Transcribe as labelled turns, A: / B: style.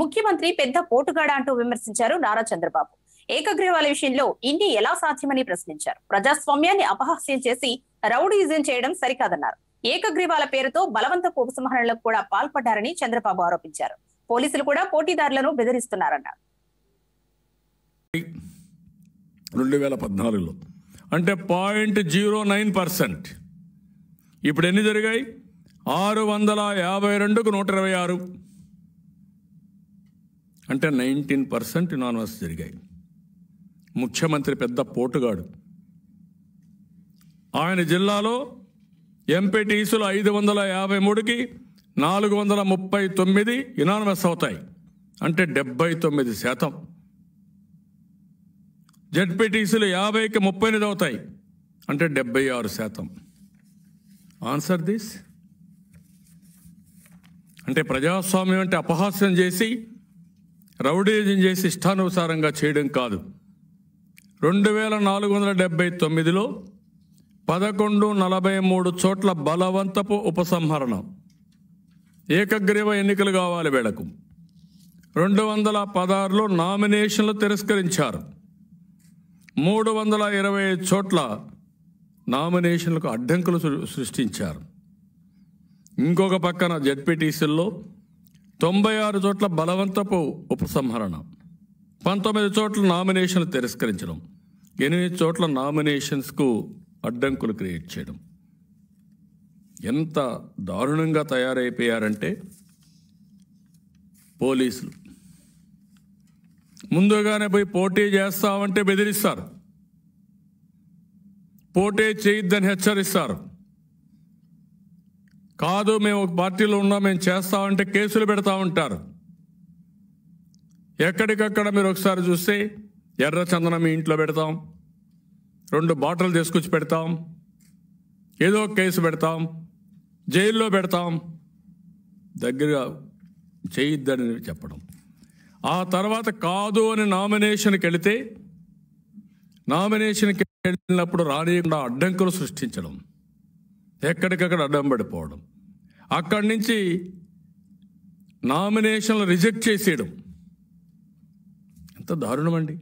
A: ముఖ్యమంత్రి పెద్ద పోటుగాడ అంటూ విమర్శించారు నారా చంద్రబాబు ఏకగ్రీవాల విషయంలో ఇండి ఎలా సాధ్యమని ప్రశ్నించారు ప్రజాస్వామ్యాన్ని అపహాస్యం చేసి రౌడీజం చేయడం సరికాదన్నారు ఏకగ్రీవాల పేరుతో బలవంతపు ఉపసంహరణలకు కూడా పాల్పడ్డారని చంద్రబాబు ఆరోపించారు పోలీసులు కూడా పోటీదారులను బెదిరిస్తున్నారన్నారు
B: రెండు వేల పద్నాలుగులో అంటే పాయింట్ జీరో నైన్ పర్సెంట్ ఇప్పుడు ఎన్ని జరిగాయి ఆరు వందల యాభై రెండుకు నూట ఇరవై ఆరు అంటే నైన్టీన్ పర్సెంట్ నాన్వెజ్ జరిగాయి ముఖ్యమంత్రి పెద్ద పోటుగాడు ఆయన జిల్లాలో ఎంపీటీసీలు ఐదు వందల యాభై మూడుకి నాలుగు వందల ముప్పై తొమ్మిది ఇనానమస్ అవుతాయి అంటే డెబ్బై తొమ్మిది శాతం జడ్పీటీసీలు యాభైకి ముప్పై ఎనిమిది అవుతాయి అంటే డెబ్బై ఆరు శాతం ఆన్సర్ దిస్ అంటే ప్రజాస్వామ్యం అంటే అపహాస్యం చేసి రౌడీజం చేసి ఇష్టానుసారంగా చేయడం కాదు రెండు వేల నాలుగు వందల డెబ్బై తొమ్మిదిలో పదకొండు నలభై మూడు చోట్ల బలవంతపు ఉపసంహరణం ఏకగ్రీవ ఎన్నికలు కావాలి వీళ్లకు రెండు వందల పదహారులో నామినేషన్లు తిరస్కరించారు మూడు వందల ఇరవై ఐదు చోట్ల నామినేషన్లకు అడ్డంకులు సృష్టించారు ఇంకొక పక్కన జడ్పీటీసీల్లో తొంభై ఆరు చోట్ల బలవంతపు ఉపసంహరణ పంతొమ్మిది చోట్ల నామినేషన్లు తిరస్కరించడం ఎనిమిది చోట్ల నామినేషన్స్కు అడ్డంకులు క్రియేట్ చేయడం ఎంత దారుణంగా తయారైపోయారంటే పోలీసులు ముందుగానే పోయి పోటీ చేస్తామంటే బెదిరిస్తారు పోటీ చేయొద్దని హెచ్చరిస్తారు కాదు మేము ఒక పార్టీలో ఉన్నా మేము చేస్తామంటే కేసులు పెడతా ఉంటారు ఎక్కడికక్కడ మీరు ఒకసారి చూస్తే ఎర్ర చందనం మీ ఇంట్లో పెడతాం రెండు బాటిల్ తీసుకొచ్చి పెడతాం ఏదో ఒక కేసు పెడతాం జైల్లో పెడతాం దగ్గరగా చేయొద్దని చెప్పడం ఆ తర్వాత కాదు అని నామినేషన్కి వెళితే నామినేషన్కి వెళ్ళినప్పుడు రానియకుండా అడ్డంకులు సృష్టించడం ఎక్కడికక్కడ అడ్డం పడిపోవడం అక్కడి నుంచి నామినేషన్లు రిజెక్ట్ చేసేయడం ఎంత దారుణమండి